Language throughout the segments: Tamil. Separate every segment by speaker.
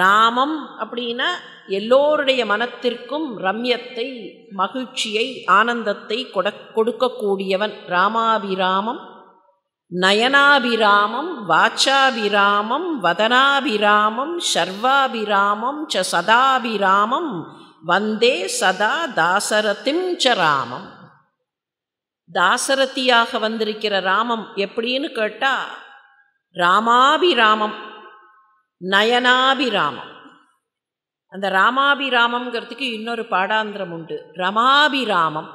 Speaker 1: ராமம் அப்படின்னா எல்லோருடைய மனத்திற்கும் ரம்யத்தை மகிழ்ச்சியை ஆனந்தத்தை கொட கொடுக்கக்கூடியவன் ராமாபிராமம் நயனாபிராமம் வாச்சாபிராமம் வதனாபிராமம் சர்வாபிராமம் ச சதாபிராமம் வந்தே சதா தாசரதிம் ச ராமம் தாசரதியாக வந்திருக்கிற ராமம் எப்படின்னு கேட்டால் ராமாபிராமம் நயனாபிராமம் அந்த ராமாபிராமங்கிறதுக்கு இன்னொரு பாடாந்திரம் உண்டு ரமாபிராமம்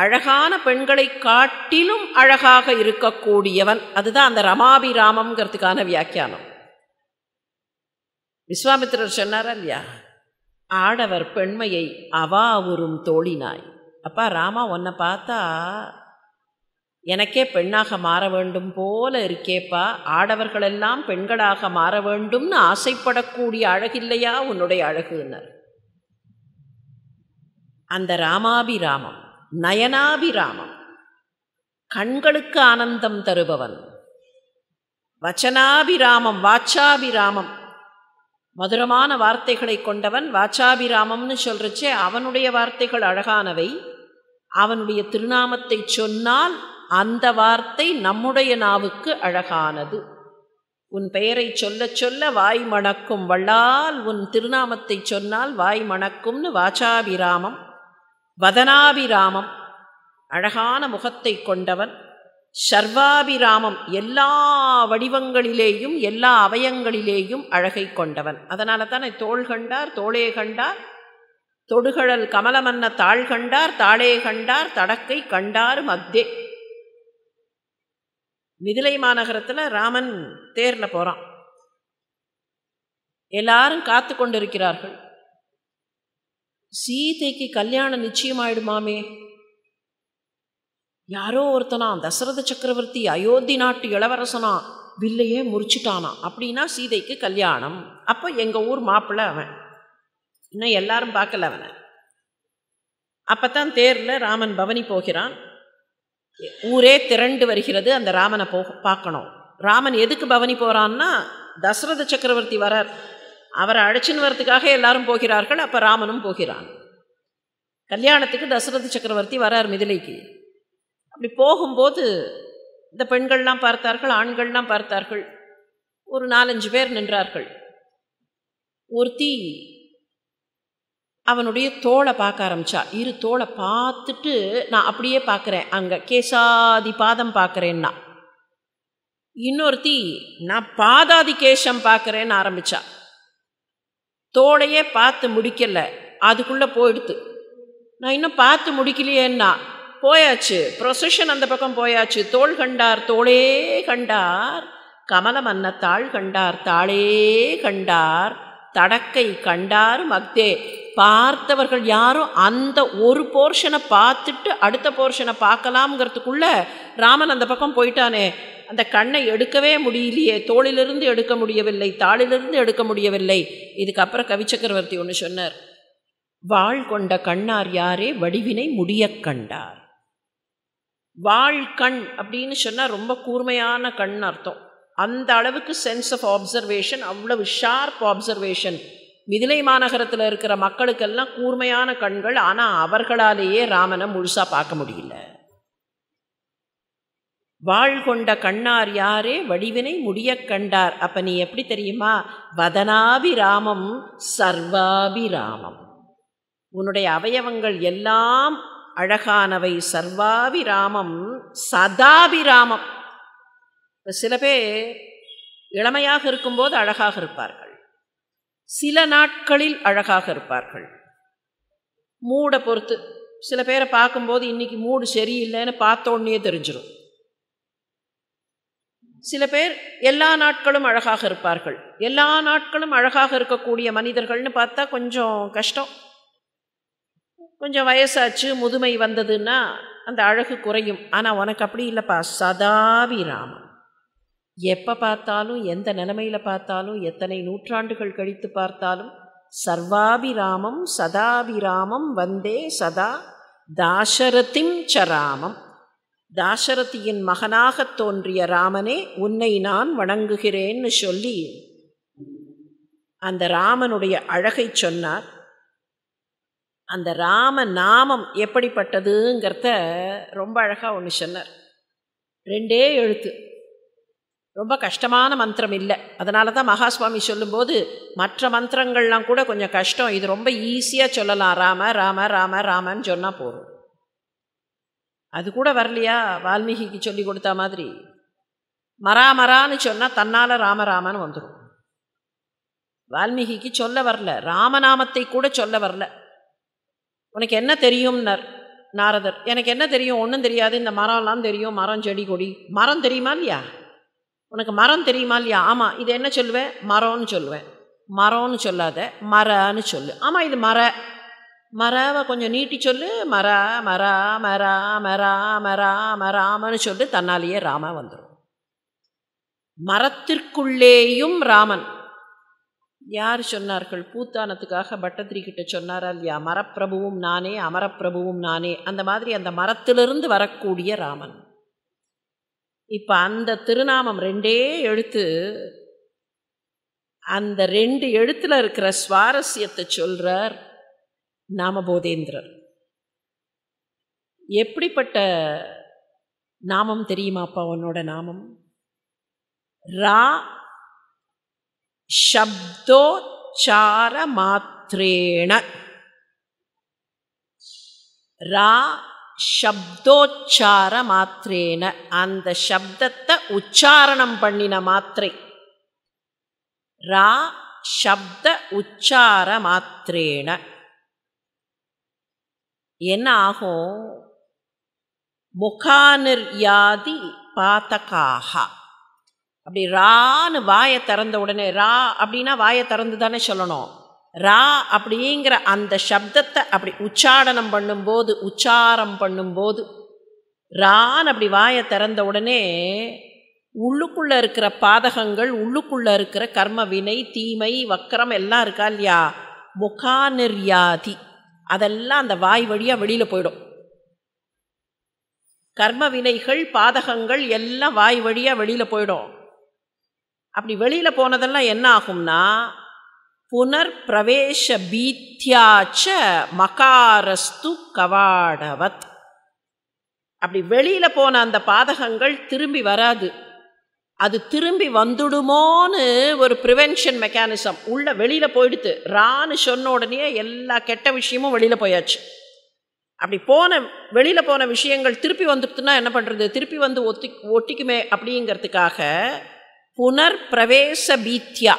Speaker 1: அழகான பெண்களை காட்டிலும் அழகாக இருக்கக்கூடியவன் அதுதான் அந்த ரமாபிராமங்கிறதுக்கான வியாக்கியானம் விஸ்வாமித்திரர் சொன்னார் இல்லையா ஆடவர் பெண்மையை அவா உறும் தோழினாய் அப்பா ராமா உன்னை பார்த்தா எனக்கே பெண்ணாக மாற வேண்டும் போல இருக்கேப்பா ஆடவர்களெல்லாம் பெண்களாக மாற வேண்டும்னு ஆசைப்படக்கூடிய அழகில்லையா உன்னுடைய அழகுன்னர் அந்த ராமாபிராமம் நயனாபிராமம் கண்களுக்கு ஆனந்தம் தருபவன் வச்சனாபிராமம் வாச்சாபிராமம் மதுரமான வார்த்தைகளை கொண்டவன் வாச்சாபிராமம்னு சொல்கிறச்சே அவனுடைய வார்த்தைகள் அழகானவை அவனுடைய திருநாமத்தை சொன்னால் அந்த வார்த்தை நம்முடைய நாவுக்கு அழகானது உன் பெயரை சொல்ல சொல்ல வாய் மணக்கும் வள்ளால் உன் திருநாமத்தை சொன்னால் வாய் மணக்கும்னு வாச்சாபிராமம் வதனாபிராமம் அழகான முகத்தை கொண்டவன் சர்வாபிராமம் எல்லா வடிவங்களிலேயும் எல்லா அவயங்களிலேயும் அழகை கொண்டவன் அதனால தானே தோள் கண்டார் தோளே கண்டார் தொடுகழல் கமலமன்ன தாழ் கண்டார் தாளே கண்டார் தடக்கை கண்டாரும் மத்தே மிதிலை மாநகரத்தில் ராமன் தேரில் போகிறான் எல்லாரும் காத்து கொண்டிருக்கிறார்கள் சீதைக்கு கல்யாணம் நிச்சயமாயிடுமாமே யாரோ ஒருத்தனா தசரத சக்கரவர்த்தி அயோத்தி நாட்டு இளவரசனா வில்லையே முறிச்சிட்டானா அப்படின்னா சீதைக்கு கல்யாணம் அப்போ எங்கள் ஊர் மாப்பிள்ளை அவன் இன்னும் எல்லாரும் பார்க்கல அவனை அப்போ தான் தேரில் ராமன் பவனி போகிறான் ஊரே திரண்டு வருகிறது அந்த ராமனை போ பார்க்கணும் ராமன் எதுக்கு பவனி போகிறான்னா தசரத சக்கரவர்த்தி வரார் அவரை அழைச்சின்னு வரத்துக்காக எல்லாரும் போகிறார்கள் அப்போ ராமனும் போகிறான் கல்யாணத்துக்கு தசரத சக்கரவர்த்தி வரார் மிதிலைக்கு அப்படி போகும்போது இந்த பெண்கள்லாம் பார்த்தார்கள் ஆண்கள்லாம் பார்த்தார்கள் ஒரு நாலஞ்சு பேர் நின்றார்கள் ஒருத்தி அவனுடைய தோலை பார்க்க ஆரம்பித்தா இரு தோலை பார்த்துட்டு நான் அப்படியே பார்க்குறேன் அங்கே கேசாதி பாதம் பார்க்குறேன்னா இன்னொருத்தி நான் பாதாதி கேசம் பார்க்குறேன்னு ஆரம்பித்தா தோலையே பார்த்து முடிக்கலை அதுக்குள்ளே போயிடுத்து நான் இன்னும் பார்த்து முடிக்கலையேன்னா போயாச்சு ப்ரொசஷன் அந்த பக்கம் போயாச்சு தோல் கண்டார் தோளே கண்டார் கமலம் தாள் கண்டார் தாளே கண்டார் தடக்கை கண்டார் மக்தே பார்த்தவர்கள் யாரும் அந்த ஒரு போர்ஷனை பார்த்துட்டு அடுத்த போர்ஷனை பார்க்கலாம்ங்கிறதுக்குள்ளே ராமன் அந்த பக்கம் போயிட்டானே அந்த கண்ணை எடுக்கவே முடியலையே தோளிலிருந்து எடுக்க முடியவில்லை தாளிலிருந்து எடுக்க முடியவில்லை இதுக்கப்புறம் கவிச்சக்கரவர்த்தி ஒன்று சொன்னார் வாழ் கொண்ட கண்ணார் யாரே வடிவினை முடிய கண்டார் வாழ் கண் அப்படின்னு சொன்னால் ரொம்ப கூர்மையான கண் அர்த்தம் அந்த அளவுக்கு சென்ஸ் ஆஃப் ஆப்சர்வேஷன் அவ்வளவு ஷார்ப் ஆப்சர்வேஷன் மிதிலை மாநகரத்தில் இருக்கிற மக்களுக்கெல்லாம் கூர்மையான கண்கள் ஆனால் அவர்களாலேயே ராமனை முழுசாக பார்க்க முடியல வாழ் கொண்ட கண்ணார் யாரே வடிவினை முடிய கண்டார் அப்போ நீ எப்படி தெரியுமா வதனாபிராமம் சர்வாபிராமம் உன்னுடைய அவயவங்கள் எல்லாம் அழகானவை சர்வாபிராமம் சதாபிராமம் சில பேர் இளமையாக இருக்கும்போது அழகாக இருப்பார்கள் சில நாட்களில் அழகாக இருப்பார்கள் மூடை பொறுத்து சில பேரை பார்க்கும்போது இன்றைக்கி மூடு சரியில்லைன்னு பார்த்தோன்னே தெரிஞ்சிடும் சில பேர் எல்லா நாட்களும் அழகாக இருப்பார்கள் எல்லா நாட்களும் அழகாக இருக்கக்கூடிய மனிதர்கள்னு பார்த்தா கொஞ்சம் கஷ்டம் கொஞ்சம் வயசாச்சு முதுமை வந்ததுன்னா அந்த அழகு குறையும் ஆனால் உனக்கு அப்படி இல்லைப்பா சதாவிராமன் எப்போ பார்த்தாலும் எந்த நிலைமையில் பார்த்தாலும் எத்தனை நூற்றாண்டுகள் கழித்து பார்த்தாலும் சர்வாபிராமம் சதாபிராமம் வந்தே சதா தாசரதிம் சராமம் தாசரதியின் மகனாக தோன்றிய ராமனே உன்னை நான் வணங்குகிறேன்னு சொல்லி அந்த ராமனுடைய அழகை சொன்னார் அந்த ராம நாமம் எப்படிப்பட்டதுங்கிறத ரொம்ப அழகாக ஒன்று சொன்னார் ரெண்டே எழுத்து ரொம்ப கஷ்டமான மந்திரம் இல்லை அதனால தான் மகாஸ்வாமி சொல்லும்போது மற்ற மந்திரங்கள்லாம் கூட கொஞ்சம் கஷ்டம் இது ரொம்ப ஈஸியாக சொல்லலாம் ராம ராம ராம ராமன்னு சொன்னால் போகும் அது கூட வரலையா வால்மீகிக்கு சொல்லி கொடுத்த மாதிரி மரா மரான்னு சொன்னால் தன்னால் ராமராமன்னு வந்துடும் வால்மீகிக்கு சொல்ல வரல ராமநாமத்தை கூட சொல்ல வரல உனக்கு என்ன தெரியும்னர் நாரதர் எனக்கு என்ன தெரியும் ஒன்றும் தெரியாது இந்த மரம்லாம் தெரியும் மரம் செடி கொடி மரம் தெரியுமா இல்லையா உனக்கு மரம் தெரியுமா இல்லையா ஆமாம் இது என்ன சொல்லுவேன் மரம்னு சொல்லுவேன் மரம்னு சொல்லாத மரன்னு சொல்லு ஆமாம் இது மர மரவை கொஞ்சம் நீட்டி சொல்லு மர மர மர மர மரா மராமன்னு சொல்லு தன்னாலேயே ராம வந்துடும் மரத்திற்குள்ளேயும் ராமன் யார் சொன்னார்கள் பூத்தானத்துக்காக பட்டத்திரி கிட்ட சொன்னாரா இல்லையா மரப்பிரபுவும் நானே அமரப்பிரபுவும் நானே அந்த மாதிரி அந்த மரத்திலிருந்து வரக்கூடிய ராமன் இப்போ அந்த திருநாமம் ரெண்டே எழுத்து அந்த ரெண்டு எழுத்தில் இருக்கிற சுவாரஸ்யத்தை சொல்கிறார் நாமபோதேந்திரர் எப்படிப்பட்ட நாமம் தெரியுமாப்பா உன்னோட நாமம் ரா ஷப்தோச்சார மாத்திரேண ரா சப்தோச்சார மாத்திரேன அந்த சப்தத்தை உச்சாரணம் பண்ணின மாத்திரை ரா சப்த உச்சார மாத்திரேன என்ன ஆகும் முகாநிர்யாதி பாத்தகாகா அப்படி ரான்னு வாயை திறந்த உடனே ரா அப்படின்னா வாயை திறந்து தானே சொல்லணும் ரா அப்படிங்கிற அந்த சப்தத்தை அப்படி உச்சாடனம் பண்ணும்போது உச்சாரம் பண்ணும்போது ரான் அப்படி வாயை திறந்த உடனே உள்ளுக்குள்ளே இருக்கிற பாதகங்கள் உள்ளுக்குள்ளே இருக்கிற கர்ம வினை தீமை வக்கரம் எல்லாம் இருக்கா இல்லையா முகாநிர்யாதி அதெல்லாம் அந்த வாய் வழியாக வெளியில் போயிடும் கர்ம வினைகள் பாதகங்கள் எல்லாம் வாய் வழியாக வெளியில் போயிடும் அப்படி வெளியில் போனதெல்லாம் என்ன ஆகும்னா புனர்பிரவேசபீத்தியாச்ச மகாரஸ்து கவாடவத் அப்படி வெளியில் போன அந்த பாதகங்கள் திரும்பி வராது அது திரும்பி வந்துடுமோன்னு ஒரு ப்ரிவென்ஷன் மெக்கானிசம் உள்ளே வெளியில் போயிடுத்து ரான்னு சொன்ன உடனே எல்லா கெட்ட விஷயமும் வெளியில் போயாச்சு அப்படி போன வெளியில் போன விஷயங்கள் திருப்பி வந்துடுத்துன்னா என்ன பண்ணுறது திருப்பி வந்து ஒத்தி ஒட்டிக்குமே அப்படிங்கிறதுக்காக புனர் பிரவேச பீத்தியா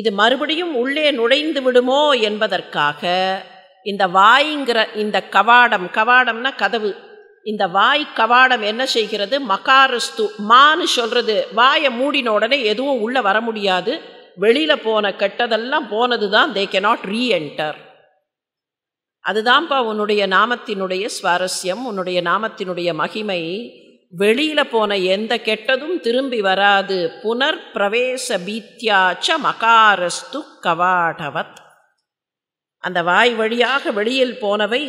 Speaker 1: இது மறுபடியும் உள்ளே நுழைந்து விடுமோ என்பதற்காக இந்த வாய்ங்கிற இந்த கவாடம் கவாடம்னா கதவு இந்த வாய் கவாடம் என்ன செய்கிறது மகாரஸ்து மான்னு சொல்கிறது வாயை மூடின உடனே எதுவும் உள்ளே வர முடியாது வெளியில் போன கெட்டதெல்லாம் போனது தான் தே கெனாட் ரீஎன்டர் அதுதான்ப்பா உன்னுடைய நாமத்தினுடைய சுவாரஸ்யம் உன்னுடைய நாமத்தினுடைய மகிமை வெளியில் போன எந்த கெட்டதும் திரும்பி வராது புனர் பிரவேச பீத்தியாச்ச மகாரஸ்து கவாடவத் அந்த வாய் வழியாக வெளியில் போனவை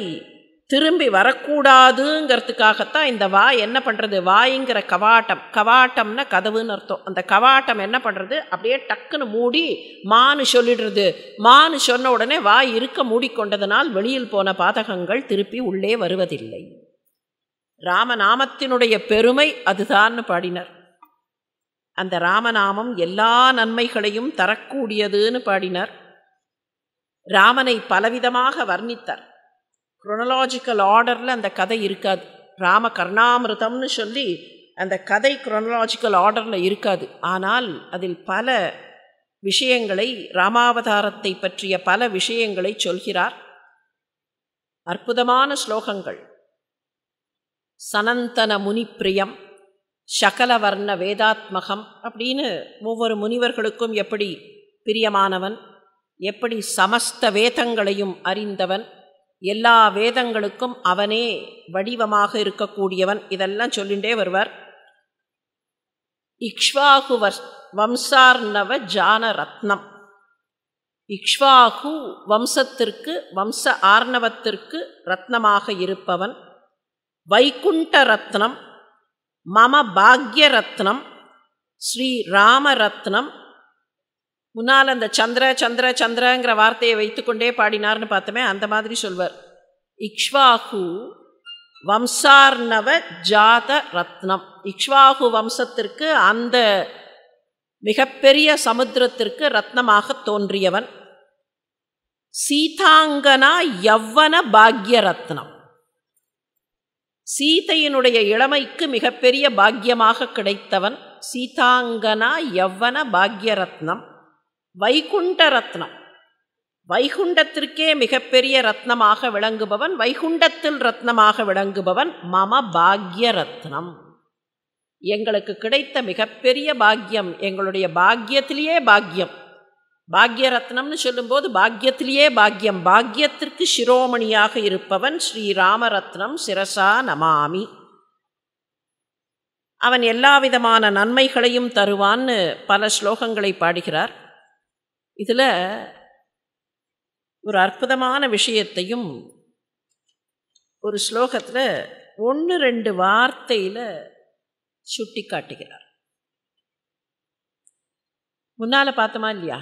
Speaker 1: திரும்பி வரக்கூடாதுங்கிறதுக்காகத்தான் இந்த வாய் என்ன பண்ணுறது வாய்ங்கிற கவாட்டம் கவாட்டம்னா கதவுன்னு அர்த்தம் அந்த கவாட்டம் என்ன பண்ணுறது அப்படியே டக்குன்னு மூடி மானு சொல்லிடுறது மானு சொன்ன உடனே வாய் இருக்க மூடிக்கொண்டதனால் வெளியில் போன பாதகங்கள் திருப்பி உள்ளே வருவதில்லை ராமநாமத்தினுடைய பெருமை அதுதான்னு பாடினர் அந்த ராமநாமம் எல்லா நன்மைகளையும் தரக்கூடியதுன்னு பாடினார் ராமனை பலவிதமாக வர்ணித்தார் குரோனலாஜிக்கல் ஆர்டரில் அந்த கதை இருக்காது ராம கர்ணாமிருதம்னு சொல்லி அந்த கதை குரோனலாஜிக்கல் ஆர்டரில் இருக்காது ஆனால் அதில் பல விஷயங்களை ராமாவதாரத்தை பற்றிய பல விஷயங்களை சொல்கிறார் அற்புதமான ஸ்லோகங்கள் சனந்தன முனிப்பிரியம் சகலவர்ண வேதாத்மகம் அப்படின்னு ஒவ்வொரு முனிவர்களுக்கும் எப்படி பிரியமானவன் எப்படி சமஸ்த வேதங்களையும் அறிந்தவன் எல்லா வேதங்களுக்கும் அவனே வடிவமாக இருக்கக்கூடியவன் இதெல்லாம் சொல்லிகிட்டே வருவார் இக்ஷ்வாகு வம்சார்ணவ ஜான ரத்னம் இக்ஷ்வாகு வம்சத்திற்கு வம்ச ஆர்ணவத்திற்கு ரத்னமாக இருப்பவன் வைகுண்டரத்னம் மம பாக்யரத்னம் ஸ்ரீ ராமரத்னம் முன்னால் அந்த சந்திர சந்திர சந்திரங்கிற வார்த்தையை வைத்துக்கொண்டே பாடினார்னு பார்த்தோமே அந்த மாதிரி சொல்வார் இக்ஷ்வாகு வம்சார்ணவ ஜாத ரத்னம் இக்ஷ்வாகு வம்சத்திற்கு அந்த மிகப்பெரிய சமுத்திரத்திற்கு ரத்னமாக தோன்றியவன் சீதாங்கனா யவ்வன பாக்ய ரத்னம் சீதையினுடைய இளமைக்கு மிகப்பெரிய பாக்கியமாக கிடைத்தவன் சீதாங்கனா யவ்வன பாக்யரத்னம் வைகுண்ட ரத்னம் வைகுண்டத்திற்கே மிகப்பெரிய ரத்னமாக விளங்குபவன் வைகுண்டத்தில் ரத்னமாக விளங்குபவன் மம பாக்ய ரத்னம் எங்களுக்கு கிடைத்த மிகப்பெரிய பாக்கியம் எங்களுடைய பாக்கியத்திலேயே பாக்கியம் பாக்யரத்னம்னு சொல்லும்போது பாக்யத்திலேயே பாக்யம் பாக்யத்திற்கு சிரோமணியாக இருப்பவன் ஸ்ரீராமரத்னம் சிரசா நமாமி அவன் எல்லா விதமான நன்மைகளையும் தருவான்னு பல ஸ்லோகங்களை பாடுகிறார் இதில் ஒரு அற்புதமான விஷயத்தையும் ஒரு ஸ்லோகத்தில் ஒன்று ரெண்டு வார்த்தையில் சுட்டி காட்டுகிறார் முன்னால் பார்த்தோமா இல்லையா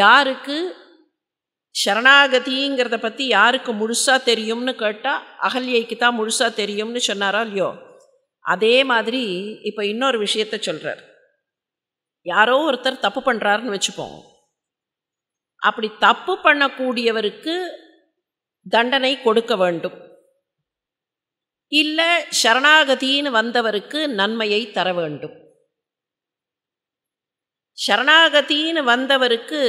Speaker 1: யாருக்கு சரணாகதிங்கிறத பற்றி யாருக்கு முழுசாக தெரியும்னு கேட்டால் அகல்யைக்கு தான் முழுசாக தெரியும்னு சொன்னாரா இல்லையோ அதே மாதிரி இப்போ இன்னொரு விஷயத்த சொல்கிறார் யாரோ ஒருத்தர் தப்பு பண்ணுறாருன்னு வச்சுப்போம் அப்படி தப்பு பண்ணக்கூடியவருக்கு தண்டனை கொடுக்க வேண்டும் இல்லை சரணாகதின்னு வந்தவருக்கு நன்மையை தர வேண்டும் சரணாகதின்னு வந்தவருக்கு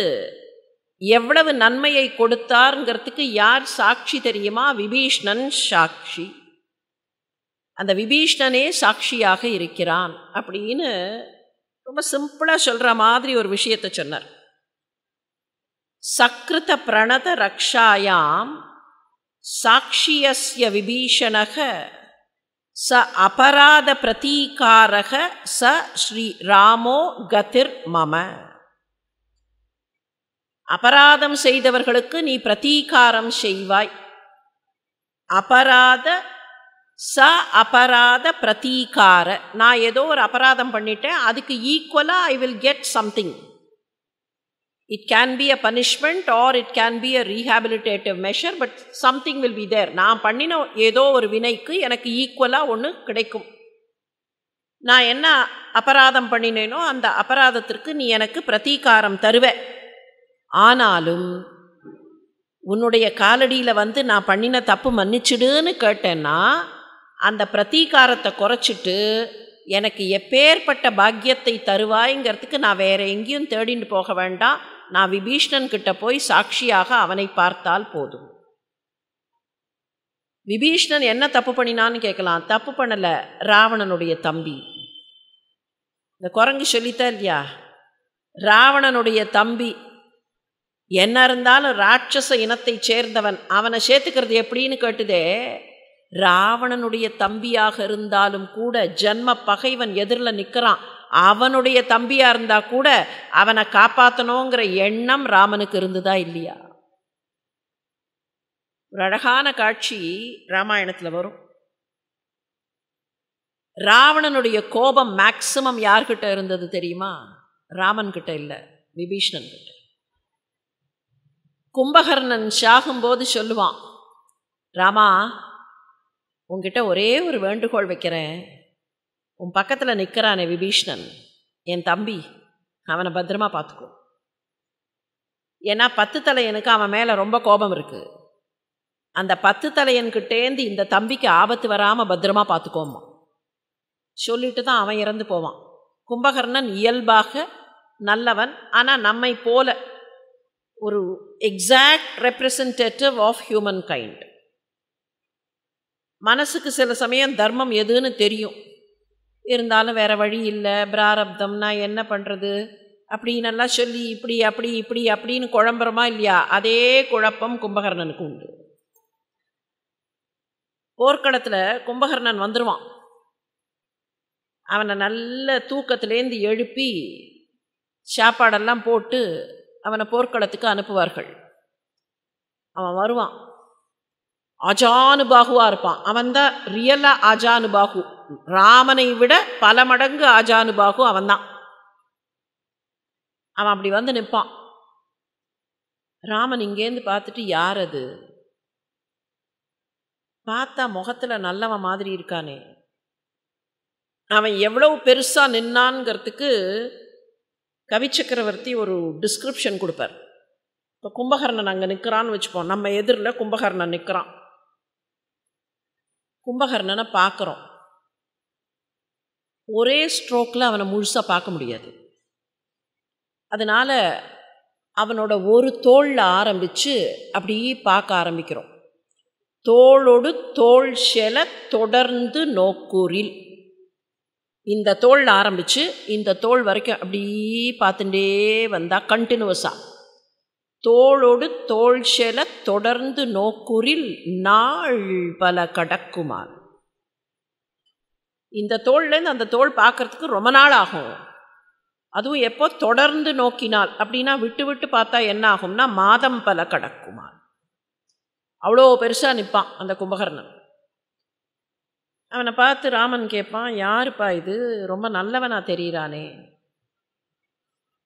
Speaker 1: எவ்வளவு நன்மையை கொடுத்தாருங்கிறதுக்கு யார் சாட்சி தெரியுமா விபீஷ்ணன் சாட்சி அந்த விபீஷ்ணனே சாட்சியாக இருக்கிறான் அப்படின்னு ரொம்ப சிம்பிளாக சொல்கிற மாதிரி ஒரு விஷயத்தை சொன்னார் சக்ருத பிரணத ரக்ஷாயாம் சாட்சியஸ்ய விபீஷணக ச அபராத பிரதீகாரக ச ஸ்ரீ ராமோ கதிர் மம அபராதம் செய்தவர்களுக்கு நீ பிரதீகாரம் செய்வாய் அபராத ச அபராத பிரதீகார நான் ஏதோ ஒரு அபராதம் பண்ணிட்டேன் அதுக்கு ஈக்குவலாக I will get something it can be a punishment or it can be a rehabilitative measure but something will be there நான் பண்ணின ஏதோ ஒரு வினைக்கு எனக்கு ஈக்குவலாக ஒன்று கிடைக்கும் நான் என்ன அபராதம் பண்ணினேனோ அந்த அபராதத்திற்கு நீ எனக்கு பிரதீகாரம் தருவ ஆனாலும் உன்னுடைய காலடியில் வந்து நான் பண்ணின தப்பு மன்னிச்சிடுன்னு கேட்டேன்னா அந்த பிரதீகாரத்தை குறைச்சிட்டு எனக்கு எப்பேற்பட்ட பாக்கியத்தை தருவாய்ங்கிறதுக்கு நான் வேறு எங்கேயும் தேடின்னு போக வேண்டாம் நான் கிட்ட போய் சாட்சியாக அவனை பார்த்தால் போதும் விபீஷ்ணன் என்ன தப்பு பண்ணினான்னு கேட்கலாம் தப்பு பண்ணலை ராவணனுடைய தம்பி இந்த குரங்கு சொல்லித்தா இல்லையா ராவணனுடைய தம்பி என்ன இருந்தாலும் ராட்சச இனத்தை சேர்ந்தவன் அவனை சேர்த்துக்கிறது எப்படின்னு கேட்டுதே ராவணனுடைய தம்பியாக இருந்தாலும் கூட ஜென்ம பகைவன் எதிரில் நிற்கிறான் அவனுடைய தம்பியாக இருந்தால் கூட அவனை காப்பாற்றணுங்கிற எண்ணம் ராமனுக்கு இருந்ததா இல்லையா ஒரு அழகான காட்சி ராமாயணத்தில் வரும் ராவணனுடைய கோபம் மேக்சிமம் யார்கிட்ட இருந்தது தெரியுமா ராமன் கிட்ட இல்லை விபீஷ்ணன் கிட்ட கும்பகர்ணன் சாகும்போது சொல்லுவான் ராமா உங்ககிட்ட ஒரே ஒரு வேண்டுகோள் வைக்கிறேன் உன் பக்கத்தில் நிற்கிறானே விபீஷ்ணன் என் தம்பி அவனை பத்திரமா பார்த்துக்கோ ஏன்னா பத்து தலையனுக்கு அவன் மேலே ரொம்ப கோபம் இருக்குது அந்த பத்து தலையன்கிட்டேந்து இந்த தம்பிக்கு ஆபத்து வராமல் பத்திரமா பார்த்துக்கோம்மா சொல்லிட்டு தான் அவன் இறந்து போவான் கும்பகர்ணன் இயல்பாக நல்லவன் ஆனால் நம்மை போல ஒரு exact representative of humankind மனசுக்கு சில சமயம் தர்மம் எதுன்னு தெரியும் இருந்தாலும் வேறு வழி இல்லை பிராரப்தம் நான் என்ன பண்ணுறது அப்படின்னெல்லாம் சொல்லி இப்படி அப்படி இப்படி அப்படின்னு குழம்புறமா இல்லையா அதே குழப்பம் கும்பகர்ணனுக்கு உண்டு போர்க்களத்தில் கும்பகர்ணன் வந்துடுவான் அவனை நல்ல தூக்கத்துலேருந்து எழுப்பி சாப்பாடெல்லாம் போட்டு அவனை போர்க்களத்துக்கு அனுப்புவார்கள் அவன் வருவான் அஜானுபாகுவாக இருப்பான் அவன் தான் ரியலாக ஆஜானுபாகு ராமனை விட பல மடங்கு ஆஜானுபாகு அவன்தான் அவன் அப்படி வந்து நிற்பான் ராமன் இங்கேருந்து பார்த்துட்டு யார் அது பார்த்தா முகத்தில் நல்லவன் மாதிரி இருக்கானே அவன் எவ்வளவு பெருசாக நின்னான்ங்கிறதுக்கு கவிச்சக்கரவர்த்தி ஒரு டிஸ்கிரிப்ஷன் கொடுப்பார் இப்போ கும்பகர்ணன் அங்கே நிற்கிறான்னு வச்சுப்போம் நம்ம எதிரில் கும்பகர்ணன் நிற்கிறான் கும்பகர்ணனை பார்க்குறோம் ஒரே ஸ்ட்ரோக்கில் அவனை முழுசாக பார்க்க முடியாது அதனால் அவனோட ஒரு தோளில் ஆரம்பித்து அப்படியே பார்க்க ஆரம்பிக்கிறோம் தோளோடு தோல் செல தொடர்ந்து நோக்கூரில் இந்த தோளில் ஆரம்பித்து இந்த தோல் வரைக்கும் அப்படியே பார்த்துட்டே வந்தால் கண்டினியூவஸாக தோளோடு தோள் செல தொடர்ந்து நோக்குறில் நாள் பல கடக்குமான் இந்த தோல்லேருந்து அந்த தோல் பார்க்கறதுக்கு ரொம்ப நாள் ஆகும் அதுவும் எப்போ தொடர்ந்து நோக்கினால் அப்படின்னா விட்டு விட்டு பார்த்தா என்ன ஆகும்னா மாதம் பல கடக்குமான் அவ்வளோ பெருசாக நிற்பான் அந்த கும்பகர்ணன் அவனை பார்த்து ராமன் கேட்பான் யாருப்பா இது ரொம்ப நல்லவனாக தெரிகிறானே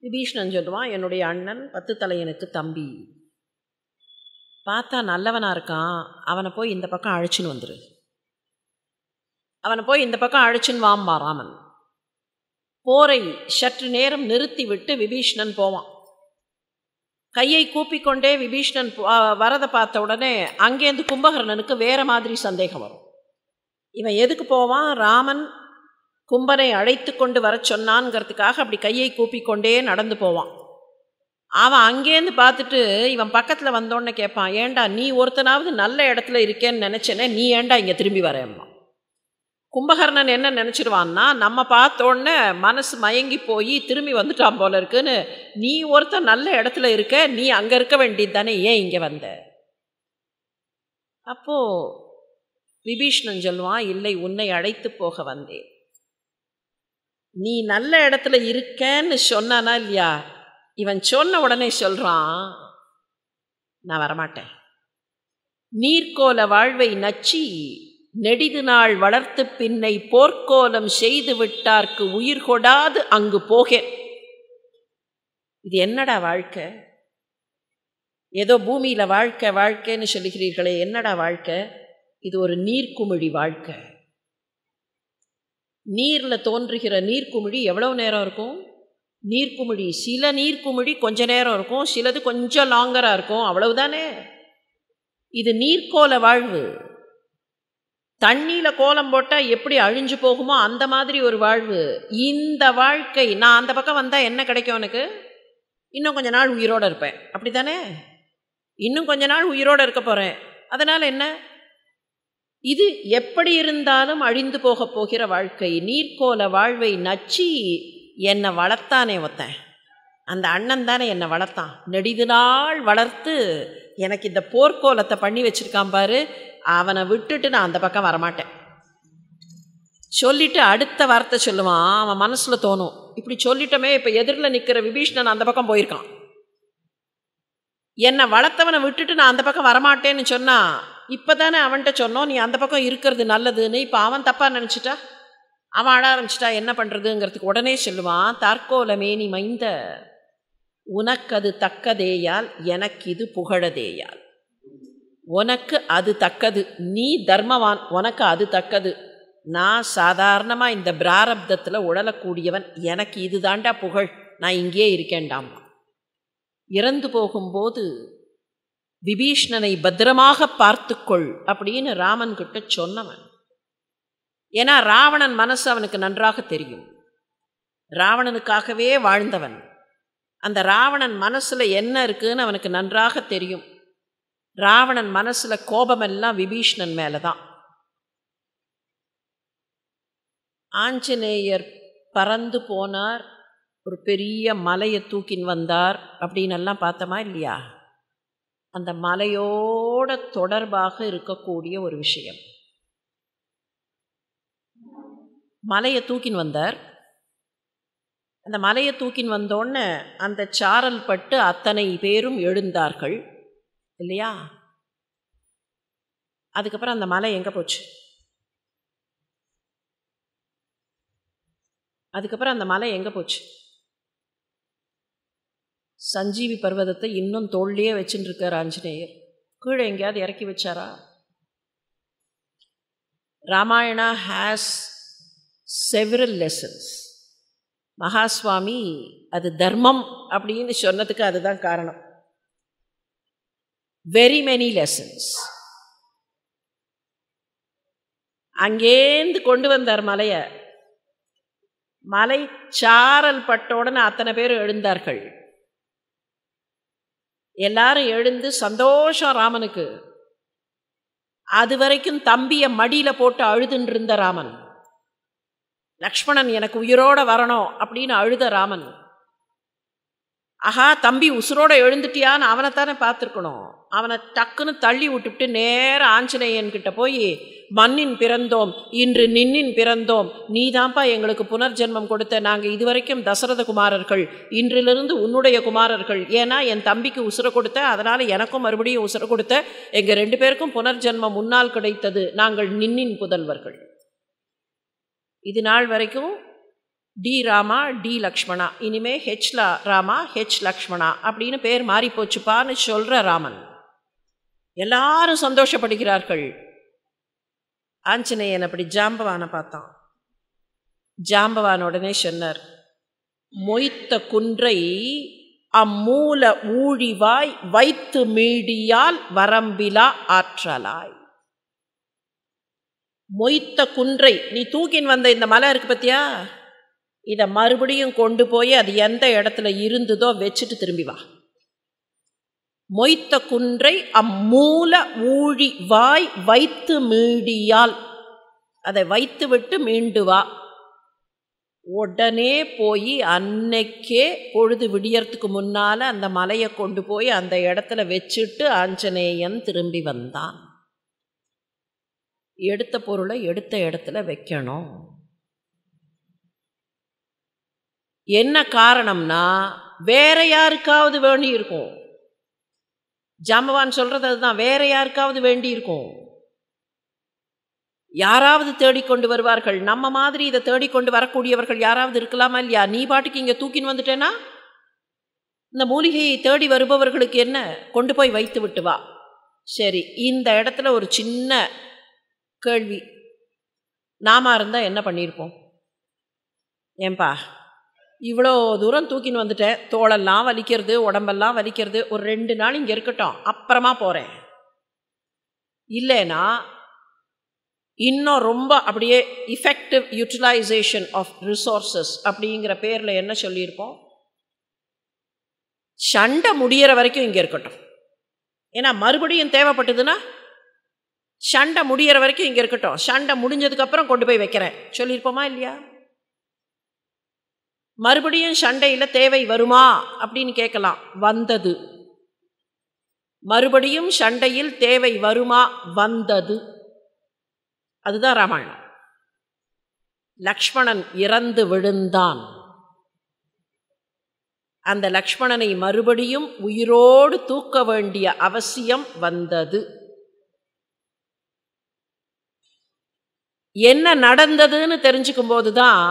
Speaker 1: விபீஷ்ணன் சொல்லுவான் என்னுடைய அண்ணன் பத்து தலையனுக்கு தம்பி பார்த்தா நல்லவனாக இருக்கான் அவனை போய் இந்த பக்கம் அழைச்சின்னு வந்துரு அவனை போய் இந்த பக்கம் அழைச்சின்னு வாம்பா ராமன் போரை சற்று நேரம் நிறுத்தி விட்டு விபீஷ்ணன் போவான் கையை கூப்பிக்கொண்டே விபீஷ்ணன் வரதை பார்த்த உடனே அங்கேருந்து கும்பகர்ணனுக்கு வேறு மாதிரி சந்தேகம் வரும் இவன் எதுக்கு போவான் ராமன் கும்பனை அழைத்து கொண்டு வர சொன்னான்ங்கிறதுக்காக அப்படி கையை கூப்பிக்கொண்டே நடந்து போவான் அவன் அங்கேருந்து பார்த்துட்டு இவன் பக்கத்தில் வந்தோடனே கேட்பான் ஏண்டா நீ ஒருத்தனாவது நல்ல இடத்துல இருக்கேன்னு நினச்சேனே நீ ஏண்டா இங்கே திரும்பி வரேம்மா கும்பகர்ணன் என்ன நினச்சிடுவான்னா நம்ம பார்த்தோடனே மனசு மயங்கி போய் திரும்பி வந்துட்டான் போல இருக்குன்னு நீ ஒருத்தன் நல்ல இடத்துல இருக்க நீ அங்கே இருக்க வேண்டியது தானே ஏன் இங்கே வந்த அப்போது விபீஷ்ணன் சொல்லுவான் இல்லை உன்னை அழைத்து போக வந்தேன் நீ நல்ல இடத்துல இருக்கேன்னு சொன்னானா இல்லையா இவன் சொன்ன உடனே சொல்கிறான் நான் வரமாட்டேன் நீர்க்கோல வாழ்வை நச்சி நெடிது நாள் வளர்த்து பின்னை போர்க்கோலம் செய்து விட்டார்க்கு உயிர் கொடாது அங்கு போகேன் இது என்னடா வாழ்க்கை ஏதோ பூமியில் வாழ்க்கை வாழ்க்கைன்னு சொல்லுகிறீர்களே என்னடா வாழ்க்கை இது ஒரு நீர்க்குமிழி வாழ்க்கை நீரில் தோன்றுகிற நீர்க்குமிழி எவ்வளோ நேரம் இருக்கும் நீர்க்குமிழி சில நீர்க்குமிழி கொஞ்ச நேரம் இருக்கும் சிலது கொஞ்சம் லாங்கராக இருக்கும் அவ்வளவுதானே இது நீர்க்கோல வாழ்வு தண்ணியில் கோலம் போட்டால் எப்படி அழிஞ்சு போகுமோ அந்த மாதிரி ஒரு வாழ்வு இந்த வாழ்க்கை நான் அந்த பக்கம் வந்தால் என்ன கிடைக்கும் எனக்கு இன்னும் கொஞ்ச நாள் உயிரோடு இருப்பேன் அப்படி தானே இன்னும் கொஞ்ச நாள் உயிரோடு இருக்க போகிறேன் அதனால் என்ன இது எப்படி இருந்தாலும் அழிந்து போக போகிற வாழ்க்கை நீர்கோல வாழ்வை நச்சி என்னை வளர்த்தானே ஒத்தன் அந்த அண்ணன் தானே என்னை வளர்த்தான் நெடிது நாள் வளர்த்து எனக்கு இந்த போர்க்கோலத்தை பண்ணி வச்சுருக்கான் பாரு அவனை விட்டுட்டு நான் அந்த பக்கம் வரமாட்டேன் சொல்லிவிட்டு அடுத்த வார்த்தை சொல்லுவான் அவன் மனசில் தோணும் இப்படி சொல்லிட்டோமே இப்போ எதிரில் நிற்கிற விபீஷ்ணன் அந்த பக்கம் போயிருக்கான் என்னை வளர்த்தவனை விட்டுட்டு நான் அந்த பக்கம் வரமாட்டேன்னு சொன்னால் இப்போ தானே அவன்கிட்ட சொன்னோம் நீ அந்த பக்கம் இருக்கிறது நல்லதுன்னு இப்போ அவன் தப்பாக நினச்சிட்டா அவன் ஆட ஆரம்பிச்சிட்டா என்ன பண்ணுறதுங்கிறதுக்கு உடனே சொல்லுவான் தார்கோலமே நீ மைந்த உனக்கது தக்கதேயால் எனக்கு இது புகழதேயால் உனக்கு அது தக்கது நீ தர்மவான் உனக்கு அது தக்கது நான் சாதாரணமாக இந்த பிராரப்தத்தில் உழலக்கூடியவன் எனக்கு இதுதாண்டா புகழ் நான் இங்கேயே இருக்கேண்டாமா இறந்து போகும்போது விபீஷ்ணனை பத்திரமாக பார்த்துக்கொள் அப்படின்னு ராமன் கிட்ட சொன்னவன் ஏன்னா ராவணன் மனசு அவனுக்கு நன்றாக தெரியும் ராவணனுக்காகவே வாழ்ந்தவன் அந்த ராவணன் மனசில் என்ன இருக்குதுன்னு அவனுக்கு நன்றாக தெரியும் ராவணன் மனசில் கோபமெல்லாம் விபீஷ்ணன் மேலே தான் ஆஞ்சநேயர் பறந்து போனார் ஒரு பெரிய மலையை தூக்கின் வந்தார் அப்படின்னு எல்லாம் பார்த்தோமா இல்லையா அந்த மலையோட தொடர்பாக இருக்கக்கூடிய ஒரு விஷயம் மலையை தூக்கின்னு வந்தார் அந்த மலையை தூக்கின்னு வந்தோடனே அந்த சாரல் பட்டு அத்தனை பேரும் எழுந்தார்கள் இல்லையா அதுக்கப்புறம் அந்த மலை எங்கே போச்சு அதுக்கப்புறம் அந்த மலை எங்கே போச்சு சஞ்சீவி பர்வதத்தை இன்னும் தோல்லையே வச்சுட்டு இருக்கார் ஆஞ்சநேயர் கீழே எங்கேயாவது இறக்கி வச்சாரா Ramayana has several lessons Mahaswami அது தர்மம் அப்படின்னு சொன்னதுக்கு அதுதான் காரணம் வெரி மெனி லெசன்ஸ் அங்கேருந்து கொண்டு வந்தார் மலையை மலை சாரல் பட்ட உடனே அத்தனை பேர் எழுந்தார்கள் எல்லாரும் எழுந்து சந்தோஷம் ராமனுக்கு அது வரைக்கும் தம்பியை மடியில் போட்டு அழுதுன்னு இருந்த ராமன் லக்ஷ்மணன் எனக்கு உயிரோட வரணும் அப்படின்னு அழுத ராமன் ஆஹா தம்பி உசுரோட எழுந்துட்டியான்னு அவனைத்தானே பார்த்துருக்கணும் அவனை டக்குன்னு தள்ளி விட்டுவிட்டு நேர கிட்ட போய் மண்ணின் பிறந்தோம் இன்று நின்னின் பிறந்தோம் நீதான்ப்பா எங்களுக்கு புனர்ஜென்மம் கொடுத்த நாங்கள் இதுவரைக்கும் தசரத குமாரர்கள் இன்றிலிருந்து உன்னுடைய குமாரர்கள் ஏன்னா என் தம்பிக்கு உசுர கொடுத்த அதனால் எனக்கும் மறுபடியும் உசுர கொடுத்த எங்கள் ரெண்டு பேருக்கும் புனர்ஜென்மம் முன்னால் கிடைத்தது நாங்கள் நின்னின் புதல்வர்கள் இது நாள் வரைக்கும் டி ராமா டி லக்ஷ்மணா இனிமே ஹெச் ராமா ஹெச் லக்ஷ்மணா அப்படின்னு பேர் மாறிப்போச்சுப்பான்னு சொல்கிற ராமன் எல்லாரும் சந்தோஷப்படுகிறார்கள் ஆஞ்சநேயன் அப்படி ஜாம்பவானை பார்த்தான் ஜாம்பவான் உடனே சொன்னார் மொய்த்த குன்றை அம்மூல ஊழிவாய் வைத்து மீடியால் வரம்பிலா ஆற்றலாய் மொய்த்த குன்றை நீ தூக்கின் வந்த இந்த மலை இருக்கு பத்தியா இதை மறுபடியும் கொண்டு போய் அது எந்த இடத்துல இருந்ததோ வச்சுட்டு திரும்பி வா மொய்த்த குன்றை அம்மூல ஊழி வாய் வைத்து மீடியால் அதை வைத்துவிட்டு மீண்டு வா உடனே போய் அன்னைக்கே பொழுது விடியறதுக்கு முன்னால் அந்த மலையை கொண்டு போய் அந்த இடத்துல வச்சுட்டு ஆஞ்சநேயன் திரும்பி வந்தான் எடுத்த பொருளை எடுத்த இடத்துல வைக்கணும் என்ன காரணம்னா வேற யாருக்காவது வேண்டி இருக்கும் ஜாம்பவான் சொல்கிறது அதுதான் வேற யாருக்காவது வேண்டி இருக்கும் யாராவது தேடிக்கொண்டு வருவார்கள் நம்ம மாதிரி இதை தேடிக்கொண்டு வரக்கூடியவர்கள் யாராவது இருக்கலாமா இல்லையா நீ பாட்டுக்கு இங்கே தூக்கின்னு வந்துட்டேன்னா இந்த மூலிகையை தேடி வருபவர்களுக்கு என்ன கொண்டு போய் வைத்து விட்டு வா சரி இந்த இடத்துல ஒரு சின்ன கேள்வி நாம இருந்தால் என்ன பண்ணியிருப்போம் ஏன்பா இவ்வளோ தூரம் தூக்கின்னு வந்துட்டேன் தோளெல்லாம் வலிக்கிறது உடம்பெல்லாம் வலிக்கிறது ஒரு ரெண்டு நாள் இங்கே இருக்கட்டும் அப்புறமா போகிறேன் இல்லைன்னா இன்னும் ரொம்ப அப்படியே இஃபெக்டிவ் யூட்டிலைசேஷன் ஆஃப் ரிசோர்ஸஸ் அப்படிங்கிற பேரில் என்ன சொல்லியிருக்கோம் சண்டை முடிகிற வரைக்கும் இங்கே இருக்கட்டும் ஏன்னா மறுபடியும் தேவைப்பட்டதுன்னா சண்டை முடிகிற வரைக்கும் இங்கே இருக்கட்டும் சண்டை முடிஞ்சதுக்கப்புறம் கொண்டு போய் வைக்கிறேன் சொல்லியிருப்போமா இல்லையா மறுபடியும் சண்டையில் தேவை வருமா அப்படின்னு கேட்கலாம் வந்தது மறுபடியும் சண்டையில் தேவை வருமா வந்தது அதுதான் ராமாயணம் லக்ஷ்மணன் இறந்து விழுந்தான் அந்த லக்ஷ்மணனை மறுபடியும் உயிரோடு தூக்க வேண்டிய அவசியம் வந்தது என்ன நடந்ததுன்னு தெரிஞ்சுக்கும் போது தான்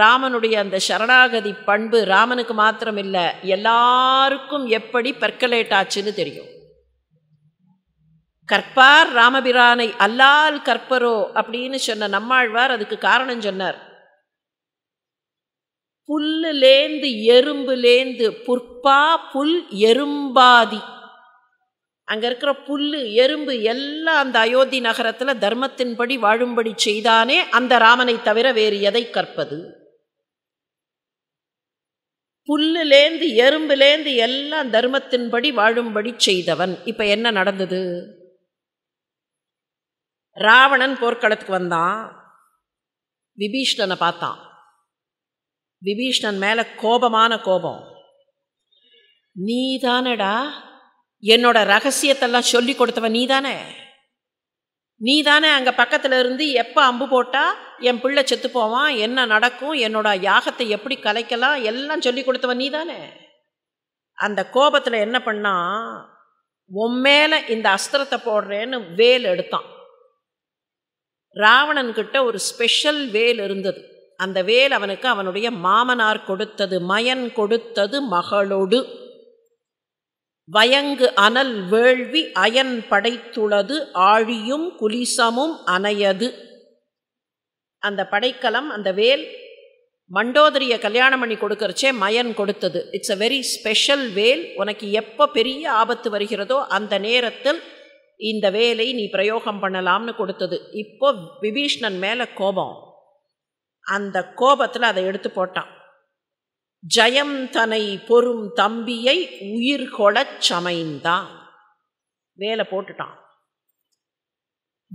Speaker 1: ராமனுடைய அந்த சரணாகதி பண்பு ராமனுக்கு மாத்திரம் இல்லை எல்லாருக்கும் எப்படி பெர்கலேட் ஆச்சுன்னு தெரியும் கற்பார் ராமபிரானை அல்லால் கற்பரோ அப்படின்னு சொன்ன நம்மாழ்வார் அதுக்கு காரணம் சொன்னார் புல்லுலேந்து எறும்புலேந்து புற்பா புல் எறும்பாதி அங்கே இருக்கிற புல் எறும்பு எல்லாம் அந்த அயோத்தி நகரத்தில் தர்மத்தின்படி வாழும்படி செய்தானே அந்த ராமனை தவிர வேறு எதை கற்பது புல்லுலேந்து எறும்புலேந்து எல்லாம் தர்மத்தின்படி வாழும்படி செய்தவன் இப்போ என்ன நடந்தது ராவணன் போர்க்களத்துக்கு வந்தான் விபீஷ்ணனை பார்த்தான் விபீஷ்ணன் மேலே கோபமான கோபம் நீதானடா என்னோட ரகசியத்தெல்லாம் சொல்லி கொடுத்தவன் நீ தானே நீ தானே அங்கே பக்கத்தில் இருந்து எப்போ அம்பு போட்டால் என் பிள்ளை செத்து போவான் என்ன நடக்கும் என்னோட யாகத்தை எப்படி கலைக்கலாம் எல்லாம் சொல்லி கொடுத்தவன் நீ தானே அந்த கோபத்தில் என்ன பண்ணால் உன் மேலே இந்த அஸ்திரத்தை போடுறேன்னு வேல் எடுத்தான் ராவணன்கிட்ட ஒரு ஸ்பெஷல் வேல் இருந்தது அந்த வேல் அவனுக்கு அவனுடைய மாமனார் கொடுத்தது மயன் கொடுத்தது மகளோடு வயங்கு அனல் வேள்வி அயன் படைத்துளது ஆழியும் குலிசமும் அணையது அந்த படைக்கலம் அந்த வேல் மண்டோதரியை கல்யாணம் பண்ணி கொடுக்கறச்சே மயன் கொடுத்தது it's a very special vel உனக்கு எப்போ பெரிய ஆபத்து வருகிறதோ அந்த நேரத்தில் இந்த வேலை நீ பிரயோகம் பண்ணலாம்னு கொடுத்தது இப்போ விபீஷ்ணன் மேலே கோபம் அந்த கோபத்தில் அதை எடுத்து போட்டான் ஜயம் தனை பொறும் தம்பியை உயிர் கொளச் சமைந்தான் வேலை போட்டுட்டான்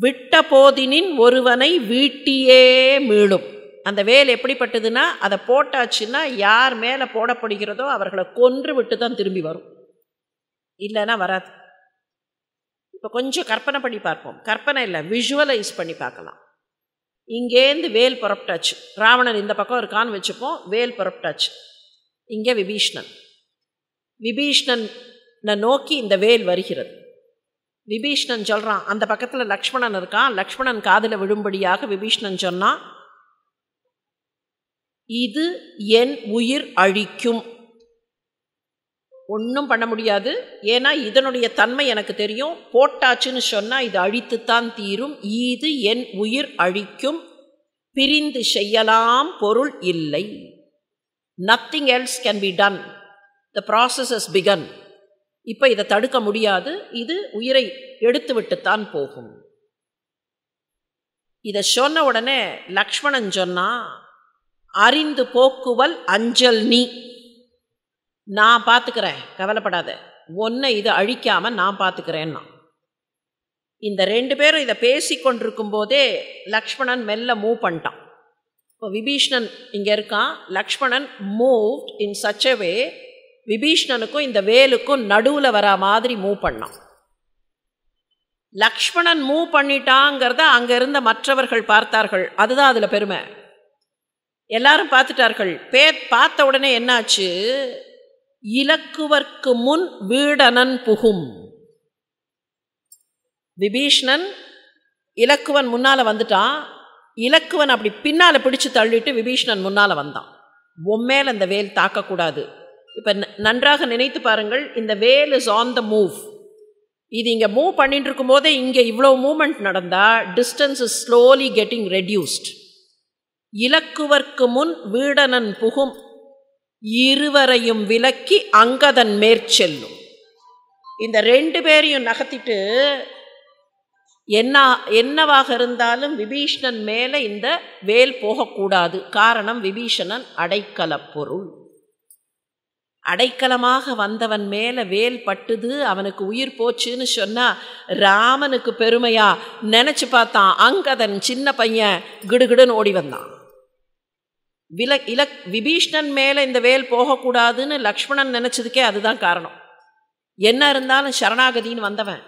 Speaker 1: விட்ட போதினின் ஒருவனை வீட்டியே மீளும் அந்த வேல் எப்படிப்பட்டதுன்னா அதை போட்டாச்சுன்னா யார் மேலே போடப்படுகிறதோ அவர்களை கொன்று விட்டு தான் திரும்பி வரும் இல்லைன்னா வராது இப்போ கொஞ்சம் கற்பனை பண்ணி பார்ப்போம் கற்பனை இல்லை விஷுவலைஸ் பண்ணி பார்க்கலாம் இங்கேருந்து வேல் புறப்பட்டாச்சு ராவணன் இந்த பக்கம் இருக்கான்னு வச்சுப்போம் வேல் புறப்பட்டாச்சு இங்கே விபீஷ்ணன் விபீஷ்ணனை நோக்கி இந்த வேல் வருகிறது விபீஷ்ணன் சொல்கிறான் அந்த பக்கத்தில் லக்ஷ்மணன் இருக்கான் லக்ஷ்மணன் காதில் விழும்படியாக விபீஷ்ணன் சொன்னான் இது என் உயிர் அழிக்கும் ஒன்றும் பண்ண முடியாது ஏன்னா இதனுடைய தன்மை எனக்கு தெரியும் போட்டாச்சுன்னு சொன்னால் இது அழித்துத்தான் தீரும் இது என் உயிர் அழிக்கும் பிரிந்து செய்யலாம் பொருள் இல்லை nothing else can be done the process is begun இப்போ இதை தடுக்க முடியாது இது உயிரை எடுத்துவிட்டுத்தான் போகும் இதை சொன்ன உடனே லக்ஷ்மணன் சொன்னால் அறிந்து போக்குவல் அஞ்சல் நீ நான் பார்த்துக்கிறேன் கவலைப்படாத ஒன்றை இதை அழிக்காமல் நான் பார்த்துக்கிறேன்னா இந்த ரெண்டு பேரும் இதை பேசி கொண்டிருக்கும் போதே லக்ஷ்மணன் மெல்ல மூவ் பண்ணிட்டான் இப்போ விபீஷ்ணன் இங்கே இருக்கான் Lakshmana moved in such a way விபீஷ்ணனுக்கும் இந்த வேலுக்கும் நடுவில் வர மாதிரி மூவ் பண்ணான் லக்ஷ்மணன் மூவ் பண்ணிட்டாங்கிறத அங்கே இருந்த மற்றவர்கள் பார்த்தார்கள் அதுதான் அதில் பெருமை எல்லாரும் பார்த்துட்டார்கள் பே பார்த்த உடனே என்னாச்சு இலக்குவர்க்கு முன் வீடனன் புகும் விபீஷ்ணன் இலக்குவன் முன்னால் வந்துட்டான் இலக்குவன் அப்படி பின்னால் பிடிச்சி தள்ளிட்டு விபீஷணன் முன்னால் வந்தான் உம்மேல் அந்த வேல் தாக்கக்கூடாது இப்போ நன்றாக நினைத்து பாருங்கள் இந்த vel is on the move இது இங்கே மூவ் பண்ணிட்டு போதே இங்கே இவ்வளோ மூமெண்ட் நடந்தால் distance is slowly getting reduced இலக்குவர்க்கு முன் வீடனன் புகும் இருவரையும் விலக்கி அங்கதன் மேற்செல்லும் இந்த ரெண்டு பேரையும் நகர்த்திட்டு என்ன என்னவாக இருந்தாலும் விபீஷ்ணன் மேலே இந்த வேல் போகக்கூடாது காரணம் விபீஷணன் அடைக்கல பொருள் அடைக்கலமாக வந்தவன் மேலே வேல் பட்டுது அவனுக்கு உயிர் போச்சுன்னு சொன்னால் ராமனுக்கு பெருமையாக நினச்சி பார்த்தான் அங்கதன் சின்ன பையன் கிடுகிடுன்னு ஓடி வந்தான் வில இலக் விபீஷ்ணன் மேலே இந்த வேல் போகக்கூடாதுன்னு லக்ஷ்மணன் நினச்சதுக்கே அதுதான் காரணம் என்ன இருந்தாலும் சரணாகதின்னு வந்தவன்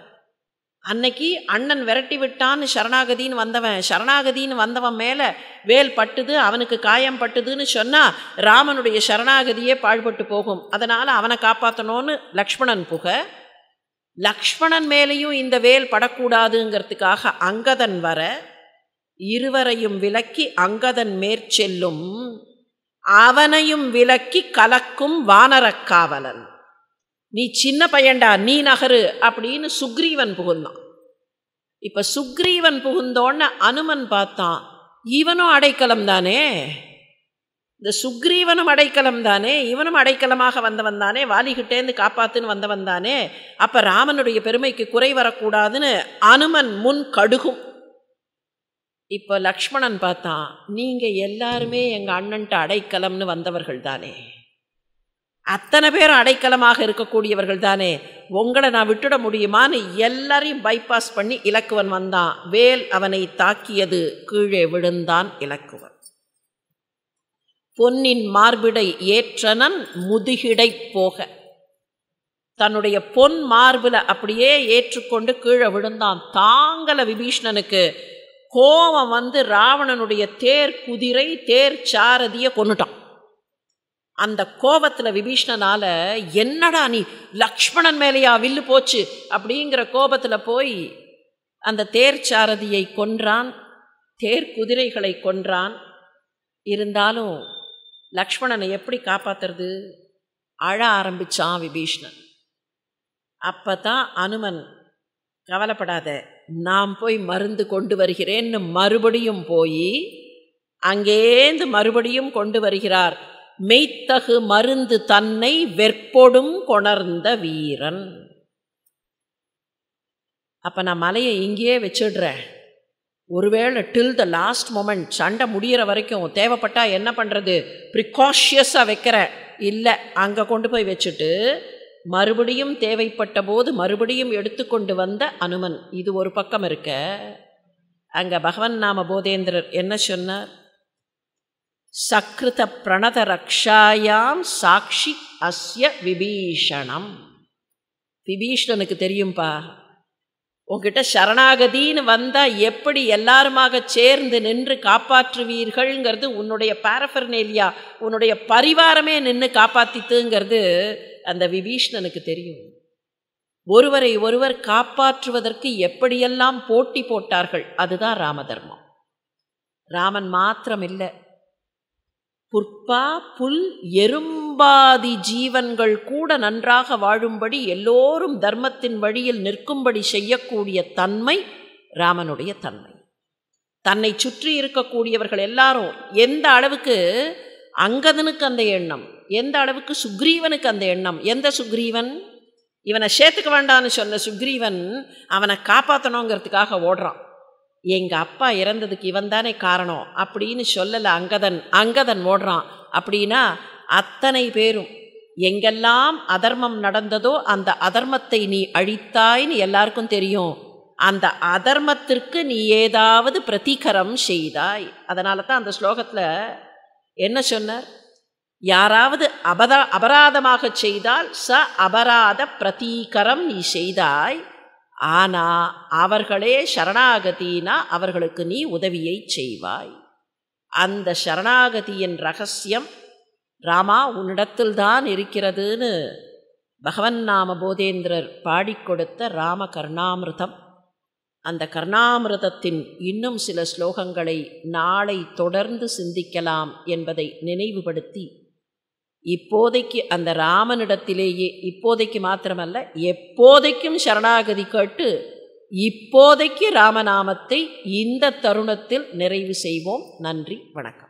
Speaker 1: அன்னைக்கு அண்ணன் விரட்டி விட்டான்னு சரணாகதின்னு வந்தவன் சரணாகதின்னு வந்தவன் மேலே வேல் பட்டுது அவனுக்கு காயம் பட்டுதுன்னு சொன்னால் ராமனுடைய சரணாகதியே பாழ்பட்டு போகும் அதனால் அவனை காப்பாற்றணும்னு லக்ஷ்மணன் புக லக்ஷ்மணன் மேலேயும் இந்த வேல் படக்கூடாதுங்கிறதுக்காக அங்கதன் வர இருவரையும் விலக்கி அங்கதன் மேற்செல்லும் அவனையும் விலக்கி கலக்கும் வானரக்காவலன் நீ சின்ன பையன்டா நீ நகரு அப்படின்னு சுக்ரீவன் புகுந்தான் இப்போ சுக்ரீவன் புகுந்தோன்னு அனுமன் பார்த்தான் இவனும் அடைக்கலம் தானே இந்த சுக்ரீவனும் அடைக்கலம் தானே இவனும் அடைக்கலமாக வந்தவன் தானே வாலிகிட்டேந்து காப்பாத்துன்னு வந்தவன் தானே அப்போ ராமனுடைய பெருமைக்கு குறை வரக்கூடாதுன்னு அனுமன் முன் கடுகும் இப்போ லக்ஷ்மணன் பார்த்தான் நீங்கள் எல்லாருமே எங்கள் அண்ணன்ட்டு அடைக்கலம்னு வந்தவர்கள் தானே அத்தனை பேரும் அடைக்கலமாக இருக்கக்கூடியவர்கள் தானே உங்களை நான் விட்டுட முடியுமான்னு எல்லாரையும் பைபாஸ் பண்ணி இலக்குவன் வந்தான் வேல் அவனை தாக்கியது கீழே விழுந்தான் இலக்குவன் பொன்னின் மார்பிடை ஏற்றனன் முதுகிடை போக தன்னுடைய பொன் மார்பில் அப்படியே ஏற்றுக்கொண்டு கீழே விழுந்தான் தாங்கல விபீஷ்ணனுக்கு கோவம் வந்து ராவணனுடைய தேர் குதிரை தேர் சாரதியை கொண்டுட்டான் அந்த கோபத்தில் விபீஷ்ணனால் என்னடா நீ லக்ஷ்மணன் மேலேயா வில்லு போச்சு அப்படிங்கிற கோபத்தில் போய் அந்த தேர் சாரதியை கொன்றான் தேர் குதிரைகளை கொன்றான் இருந்தாலும் லக்ஷ்மணனை எப்படி காப்பாற்றுறது அழ ஆரம்பித்தான் விபீஷ்ணன் அப்போ தான் அனுமன் கவலைப்படாத நான் போய் மருந்து கொண்டு வருகிறேன்னு மறுபடியும் போய் அங்கேந்து மறுபடியும் கொண்டு வருகிறார் மெய்த்தகு மருந்து தன்னை வெற்பொடும் கொணர்ந்த வீரன் அப்போ நான் மலையை இங்கேயே வச்சிடுறேன் ஒருவேளை டில் த லாஸ்ட் மொமெண்ட் சண்டை முடிகிற வரைக்கும் தேவைப்பட்டால் என்ன பண்ணுறது ப்ரிகாஷியஸாக வைக்கிறேன் இல்லை அங்கே கொண்டு போய் வச்சுட்டு மறுபடியும் தேவைப்பட்ட போது மறுபடியும் எடுத்துக்கொண்டு வந்த அனுமன் இது ஒரு பக்கம் இருக்க அங்கே பகவன் நாம போதேந்திரர் என்ன சொன்னார் சக்ருத பிரணத ரக்ஷாயாம் சாட்சி அஸ்ய விபீஷணம் விபீஷணனுக்கு தெரியும்பா உங்ககிட்ட சரணாகதின்னு வந்தால் எப்படி எல்லாருமாக சேர்ந்து நின்று காப்பாற்றுவீர்கள்ங்கிறது உன்னுடைய பேரஃபர்னேலியா உன்னுடைய பரிவாரமே நின்று காப்பாற்றித்துங்கிறது அந்த விபீஷ்ணனுக்கு தெரியும் ஒருவரை ஒருவர் காப்பாற்றுவதற்கு எப்படியெல்லாம் போட்டி போட்டார்கள் அதுதான் ராமதர்மம் ராமன் மாத்திரம் இல்லை புற்பா புல் எறும்பாதி ஜீவன்கள் கூட நன்றாக வாழும்படி எல்லோரும் தர்மத்தின் வழியில் நிற்கும்படி செய்யக்கூடிய தன்மை ராமனுடைய தன்மை தன்னை சுற்றி இருக்கக்கூடியவர்கள் எல்லாரும் எந்த அளவுக்கு அங்கதனுக்கு அந்த எண்ணம் எந்த அளவுக்கு சுக்ரீவனுக்கு அந்த எண்ணம் எந்த சுக்ரீவன் இவனை சேர்த்துக்க வேண்டான்னு சொன்ன சுக்ரீவன் அவனை காப்பாற்றணுங்கிறதுக்காக ஓடுறான் எங்கள் அப்பா இறந்ததுக்கு இவன் தானே காரணம் அப்படின்னு சொல்லலை அங்கதன் அங்கதன் ஓடுறான் அப்படின்னா அத்தனை பேரும் எங்கெல்லாம் அதர்மம் நடந்ததோ அந்த அதர்மத்தை நீ அழித்தாய்ன்னு எல்லாருக்கும் தெரியும் அந்த அதர்மத்திற்கு நீ ஏதாவது பிரதீகரம் செய்தாய் அதனால தான் அந்த ஸ்லோகத்தில் என்ன சொன்னார் யாராவது அபதா அபராதமாக செய்தால் ச அபராத பிரதீகரம் நீ செய்தாய் ஆனால் அவர்களே சரணாகதினா அவர்களுக்கு நீ உதவியை செய்வாய் அந்த சரணாகதியின் ரகசியம் ராமா உன்னிடத்தில்தான் இருக்கிறதுன்னு பகவன் நாம போதேந்திரர் பாடிக் கொடுத்த ராம கர்ணாமிரதம் அந்த கர்ணாமிரதத்தின் இன்னும் சில ஸ்லோகங்களை நாளை தொடர்ந்து சிந்திக்கலாம் என்பதை நினைவுபடுத்தி இப்போதைக்கு அந்த ராமனிடத்திலேயே இப்போதைக்கு மாத்திரமல்ல எப்போதைக்கும் சரணாகதி கேட்டு இப்போதைக்கு ராமநாமத்தை இந்த தருணத்தில் நிறைவு செய்வோம் நன்றி வணக்கம்